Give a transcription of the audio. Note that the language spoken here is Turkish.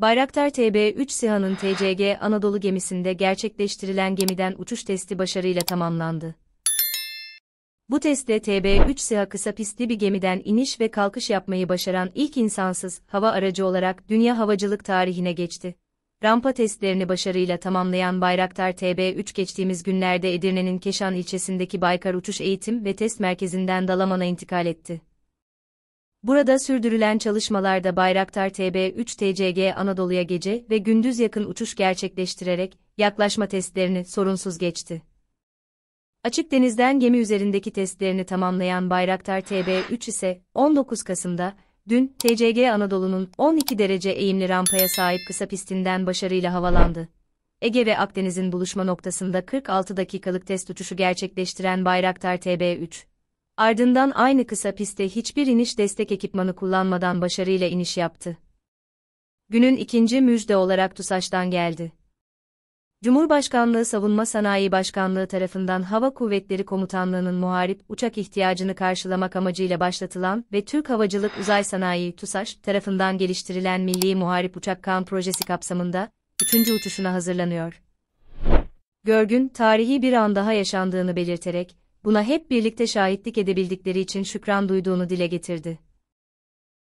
Bayraktar TB3 SİHA'nın TCG Anadolu gemisinde gerçekleştirilen gemiden uçuş testi başarıyla tamamlandı. Bu testte TB3 SİHA kısa pistli bir gemiden iniş ve kalkış yapmayı başaran ilk insansız hava aracı olarak dünya havacılık tarihine geçti. Rampa testlerini başarıyla tamamlayan Bayraktar TB3 geçtiğimiz günlerde Edirne'nin Keşan ilçesindeki Baykar Uçuş Eğitim ve Test Merkezi'nden Dalaman'a intikal etti. Burada sürdürülen çalışmalarda Bayraktar TB3 TCG Anadolu'ya gece ve gündüz yakın uçuş gerçekleştirerek yaklaşma testlerini sorunsuz geçti. Açık denizden gemi üzerindeki testlerini tamamlayan Bayraktar TB3 ise 19 Kasım'da dün TCG Anadolu'nun 12 derece eğimli rampaya sahip kısa pistinden başarıyla havalandı. Ege ve Akdeniz'in buluşma noktasında 46 dakikalık test uçuşu gerçekleştiren Bayraktar TB3 Ardından aynı kısa pistte hiçbir iniş destek ekipmanı kullanmadan başarıyla iniş yaptı. Günün ikinci müjde olarak TUSAŞ'tan geldi. Cumhurbaşkanlığı Savunma Sanayi Başkanlığı tarafından Hava Kuvvetleri Komutanlığı'nın muharip uçak ihtiyacını karşılamak amacıyla başlatılan ve Türk Havacılık Uzay Sanayi TUSAŞ tarafından geliştirilen Milli Muharip Uçak Kan projesi kapsamında 3. uçuşuna hazırlanıyor. Görgün, tarihi bir an daha yaşandığını belirterek, buna hep birlikte şahitlik edebildikleri için şükran duyduğunu dile getirdi.